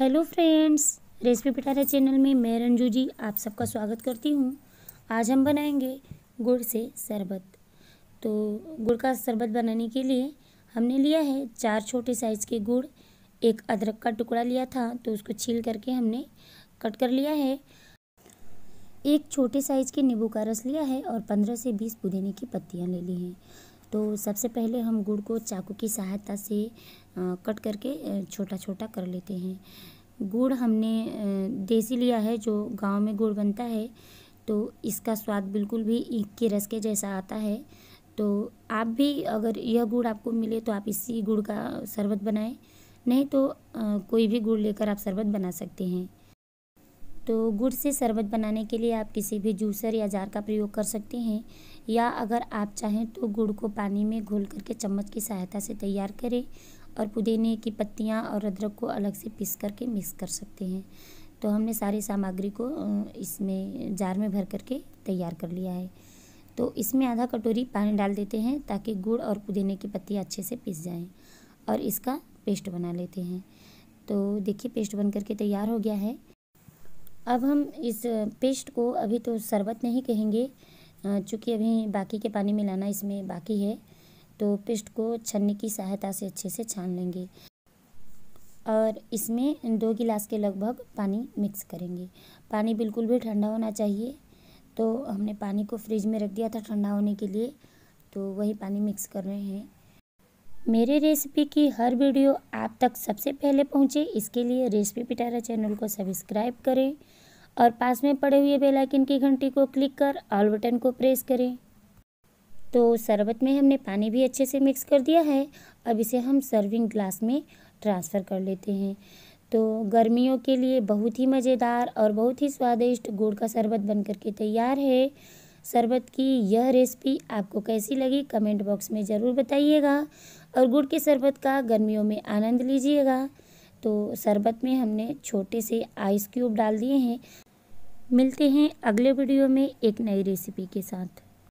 hello friends recipe Pitara channel में मैं रंजू जी आप सबका स्वागत करती हूँ आज हम बनाएंगे गुड़ से शरबत तो गुड़ का शरबत बनाने के लिए हमने लिया है चार छोटे साइज़ के गुड़ एक अदरक का टुकड़ा लिया था तो उसको छील करके हमने कट कर लिया है एक छोटे साइज़ के नींबू का रस लिया है और पंद्रह से बीस पुदीने की पत्तियाँ ले ली हैं तो सबसे पहले हम गुड़ को चाकू की सहायता से कट करके छोटा छोटा कर लेते हैं गुड़ हमने देसी लिया है जो गांव में गुड़ बनता है तो इसका स्वाद बिल्कुल भी ईख के रस के जैसा आता है तो आप भी अगर यह गुड़ आपको मिले तो आप इसी गुड़ का शरबत बनाएं नहीं तो आ, कोई भी गुड़ लेकर आप शरबत बना सकते हैं तो गुड़ से शरबत बनाने के लिए आप किसी भी जूसर या जार का प्रयोग कर सकते हैं या अगर आप चाहें तो गुड़ को पानी में घोल करके चम्मच की सहायता से तैयार करें और पुदीने की पत्तियाँ और अदरक को अलग से पीस करके मिक्स कर सकते हैं तो हमने सारी सामग्री को इसमें जार में भर करके तैयार कर लिया है तो इसमें आधा कटोरी पानी डाल देते हैं ताकि गुड़ और पुदीने की पत्तियाँ अच्छे से पिस जाएँ और इसका पेस्ट बना लेते हैं तो देखिए पेस्ट बन करके तैयार हो गया है अब हम इस पेस्ट को अभी तो शरबत नहीं कहेंगे चूँकि अभी बाकी के पानी मिलाना इसमें बाकी है तो पेस्ट को छन्नी की सहायता से अच्छे से छान लेंगे और इसमें दो गिलास के लगभग पानी मिक्स करेंगे पानी बिल्कुल भी ठंडा होना चाहिए तो हमने पानी को फ्रिज में रख दिया था ठंडा होने के लिए तो वही पानी मिक्स कर रहे हैं मेरे रेसिपी की हर वीडियो आप तक सबसे पहले पहुंचे इसके लिए रेसिपी पिटारा चैनल को सब्सक्राइब करें और पास में पड़े हुए बेल आइकन की घंटी को क्लिक कर ऑल बटन को प्रेस करें तो शरबत में हमने पानी भी अच्छे से मिक्स कर दिया है अब इसे हम सर्विंग ग्लास में ट्रांसफ़र कर लेते हैं तो गर्मियों के लिए बहुत ही मज़ेदार और बहुत ही स्वादिष्ट गुड़ का शरबत बन के तैयार है शरबत की यह रेसिपी आपको कैसी लगी कमेंट बॉक्स में ज़रूर बताइएगा और गुड़ के शरबत का गर्मियों में आनंद लीजिएगा तो शरबत में हमने छोटे से आइस क्यूब डाल दिए हैं मिलते हैं अगले वीडियो में एक नई रेसिपी के साथ